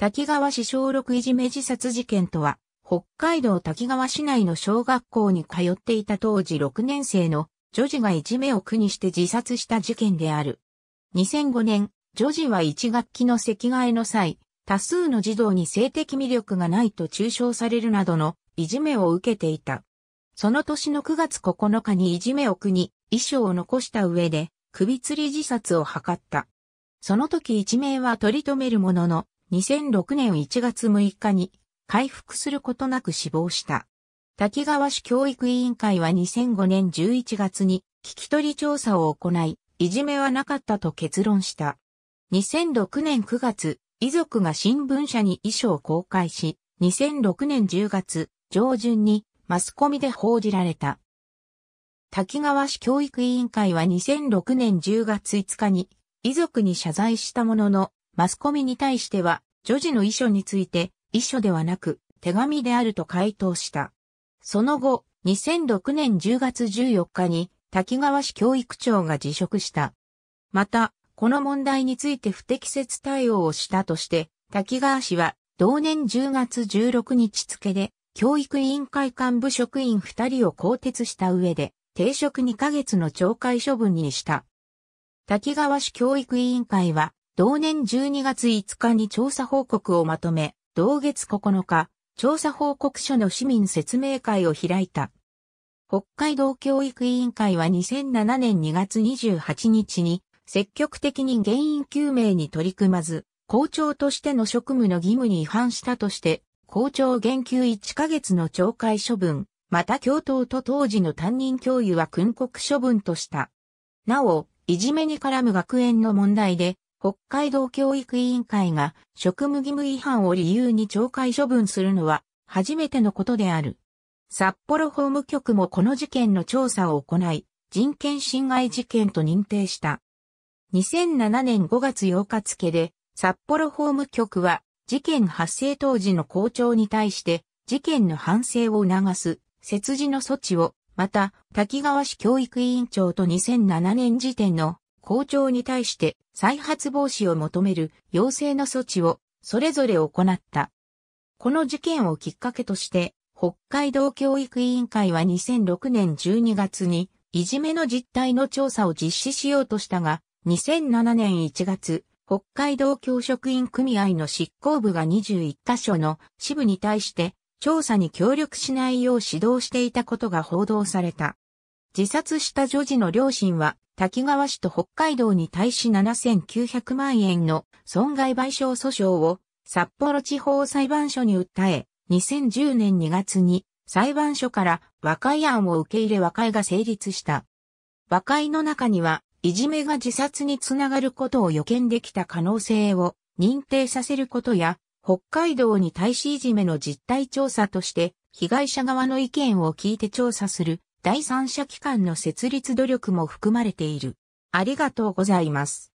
滝川市小6いじめ自殺事件とは、北海道滝川市内の小学校に通っていた当時6年生の女児がいじめを苦にして自殺した事件である。2005年、女児は1学期の席替えの際、多数の児童に性的魅力がないと中傷されるなどのいじめを受けていた。その年の9月9日にいじめを苦に遺書を残した上で首吊り自殺を図った。その時一命は取り留めるものの、2006年1月6日に回復することなく死亡した。滝川市教育委員会は2005年11月に聞き取り調査を行い、いじめはなかったと結論した。2006年9月、遺族が新聞社に遺書を公開し、2006年10月上旬にマスコミで報じられた。滝川市教育委員会は2006年10月5日に遺族に謝罪したもののマスコミに対しては、女児の遺書について、遺書ではなく、手紙であると回答した。その後、2006年10月14日に、滝川市教育長が辞職した。また、この問題について不適切対応をしたとして、滝川市は、同年10月16日付で、教育委員会幹部職員2人を更迭した上で、停職2ヶ月の懲戒処分にした。滝川市教育委員会は、同年12月5日に調査報告をまとめ、同月9日、調査報告書の市民説明会を開いた。北海道教育委員会は2007年2月28日に、積極的に原因究明に取り組まず、校長としての職務の義務に違反したとして、校長減給1ヶ月の懲戒処分、また教頭と当時の担任教諭は訓告処分とした。なお、いじめに絡む学園の問題で、北海道教育委員会が職務義務違反を理由に懲戒処分するのは初めてのことである。札幌法務局もこの事件の調査を行い、人権侵害事件と認定した。2007年5月8日付で、札幌法務局は事件発生当時の校長に対して事件の反省を促す切字の措置を、また、滝川市教育委員長と2007年時点の校長に対して再発防止を求める要請の措置をそれぞれ行った。この事件をきっかけとして、北海道教育委員会は2006年12月にいじめの実態の調査を実施しようとしたが、2007年1月、北海道教職員組合の執行部が21カ所の支部に対して調査に協力しないよう指導していたことが報道された。自殺した女児の両親は、滝川市と北海道に対し7900万円の損害賠償訴訟を札幌地方裁判所に訴え、2010年2月に裁判所から和解案を受け入れ和解が成立した。和解の中には、いじめが自殺につながることを予見できた可能性を認定させることや、北海道に対しいじめの実態調査として、被害者側の意見を聞いて調査する第三者機関の設立努力も含まれている。ありがとうございます。